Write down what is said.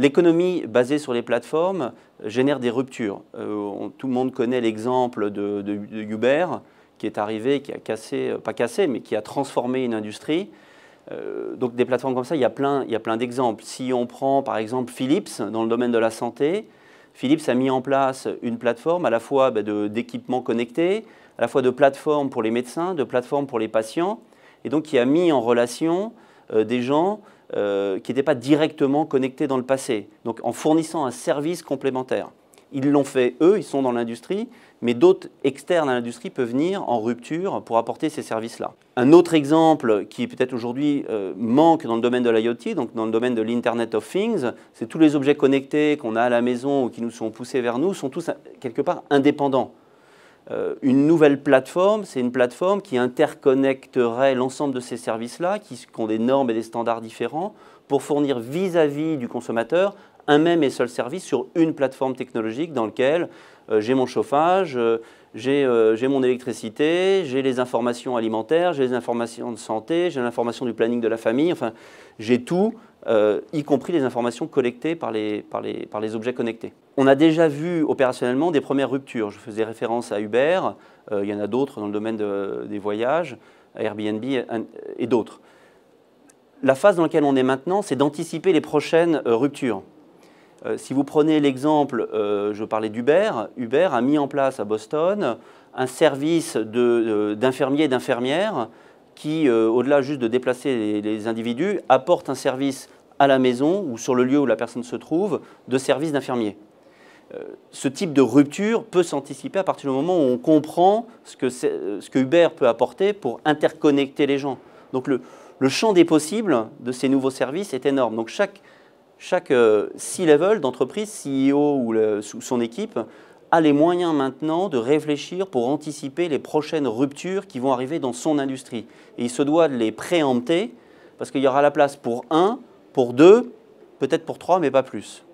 L'économie basée sur les plateformes génère des ruptures. Euh, tout le monde connaît l'exemple de, de, Uber qui est arrivé, qui a cassé, euh, pas cassé, mais qui a transformé une industrie. Euh, donc des plateformes comme ça, il y a plein, plein d'exemples. Si on prend par exemple Philips dans le domaine de la santé, Philips a mis en place une plateforme à la fois bah, d'équipements connectés, à la fois de plateformes pour les médecins, de plateformes pour les patients, et donc qui a mis en relation euh, des gens euh, qui n'étaient pas directement connectés dans le passé, donc en fournissant un service complémentaire. Ils l'ont fait, eux, ils sont dans l'industrie, mais d'autres externes à l'industrie peuvent venir en rupture pour apporter ces services-là. Un autre exemple qui peut-être aujourd'hui euh, manque dans le domaine de l'IoT, donc dans le domaine de l'Internet of Things, c'est tous les objets connectés qu'on a à la maison ou qui nous sont poussés vers nous sont tous quelque part indépendants. Euh, une nouvelle plateforme, c'est une plateforme qui interconnecterait l'ensemble de ces services-là, qui, ont des normes et des standards différents, pour fournir vis-à-vis du consommateur un même et seul service sur une plateforme technologique dans laquelle euh, j'ai mon chauffage, euh, j'ai mon électricité, j'ai les informations alimentaires, j'ai les informations de santé, j'ai l'information du planning de la famille, enfin j'ai tout euh, y compris les informations collectées par les, objets connectés. On a déjà vu opérationnellement des premières ruptures. Je faisais référence à Uber, euh, il y en a d'autres dans le domaine des voyages, Airbnb et d'autres. La phase dans laquelle on est maintenant, c'est d'anticiper les prochaines euh, ruptures. si vous prenez l'exemple, je parlais d'Uber, Uber a mis en place à Boston un service d'infirmiers et d'infirmières qui, euh, au-delà juste de déplacer les, individus, apporte un service à la maison ou sur le lieu où la personne se trouve de service d'infirmier. Euh, ce type de rupture peut s'anticiper à partir du moment où on comprend ce que, euh, ce que Uber peut apporter pour interconnecter les gens. Donc le, le champ des possibles de ces nouveaux services est énorme. Donc chaque, chaque C-level d'entreprise, CEO ou, son équipe, a les moyens maintenant de réfléchir pour anticiper les prochaines ruptures qui vont arriver dans son industrie. Et il se doit de les préempter parce qu'il y aura la place pour un, pour deux, peut-être pour trois, mais pas plus.